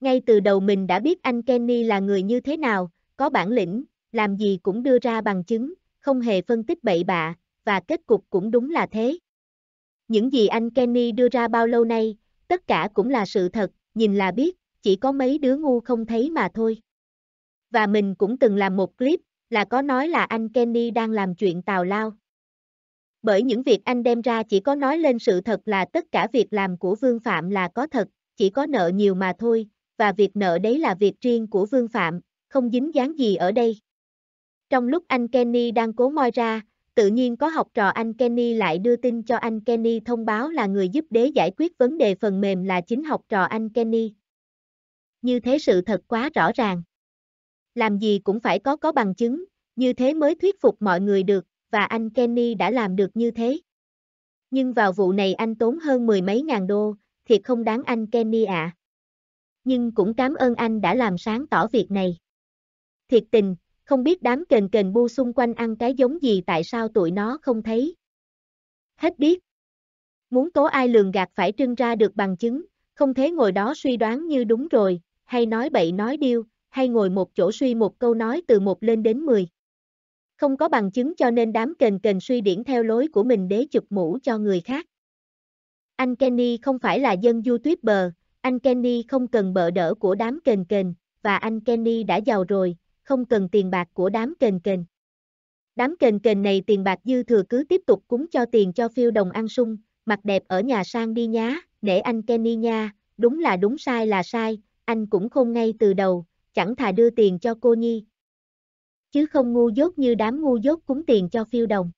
Ngay từ đầu mình đã biết anh Kenny là người như thế nào, có bản lĩnh, làm gì cũng đưa ra bằng chứng, không hề phân tích bậy bạ, và kết cục cũng đúng là thế. Những gì anh Kenny đưa ra bao lâu nay, tất cả cũng là sự thật, nhìn là biết, chỉ có mấy đứa ngu không thấy mà thôi. Và mình cũng từng làm một clip, là có nói là anh Kenny đang làm chuyện tào lao. Bởi những việc anh đem ra chỉ có nói lên sự thật là tất cả việc làm của Vương Phạm là có thật, chỉ có nợ nhiều mà thôi, và việc nợ đấy là việc riêng của Vương Phạm, không dính dáng gì ở đây. Trong lúc anh Kenny đang cố moi ra, tự nhiên có học trò anh Kenny lại đưa tin cho anh Kenny thông báo là người giúp đế giải quyết vấn đề phần mềm là chính học trò anh Kenny. Như thế sự thật quá rõ ràng. Làm gì cũng phải có có bằng chứng, như thế mới thuyết phục mọi người được, và anh Kenny đã làm được như thế. Nhưng vào vụ này anh tốn hơn mười mấy ngàn đô, thiệt không đáng anh Kenny ạ. À nhưng cũng cảm ơn anh đã làm sáng tỏ việc này. Thiệt tình, không biết đám kền kền bu xung quanh ăn cái giống gì tại sao tụi nó không thấy. Hết biết. Muốn tố ai lường gạt phải trưng ra được bằng chứng, không thế ngồi đó suy đoán như đúng rồi, hay nói bậy nói điêu, hay ngồi một chỗ suy một câu nói từ một lên đến mười. Không có bằng chứng cho nên đám kền kền suy điển theo lối của mình để chụp mũ cho người khác. Anh Kenny không phải là dân YouTuber, anh Kenny không cần bợ đỡ của đám kền kền, và anh Kenny đã giàu rồi, không cần tiền bạc của đám kền kền. Đám kền kền này tiền bạc dư thừa cứ tiếp tục cúng cho tiền cho phiêu đồng ăn sung, mặt đẹp ở nhà sang đi nhá, để anh Kenny nha, đúng là đúng sai là sai, anh cũng không ngay từ đầu, chẳng thà đưa tiền cho cô Nhi. Chứ không ngu dốt như đám ngu dốt cúng tiền cho phiêu đồng.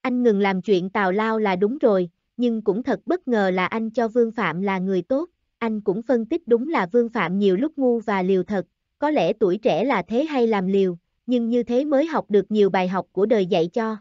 Anh ngừng làm chuyện tào lao là đúng rồi, nhưng cũng thật bất ngờ là anh cho Vương Phạm là người tốt, anh cũng phân tích đúng là Vương Phạm nhiều lúc ngu và liều thật, có lẽ tuổi trẻ là thế hay làm liều, nhưng như thế mới học được nhiều bài học của đời dạy cho.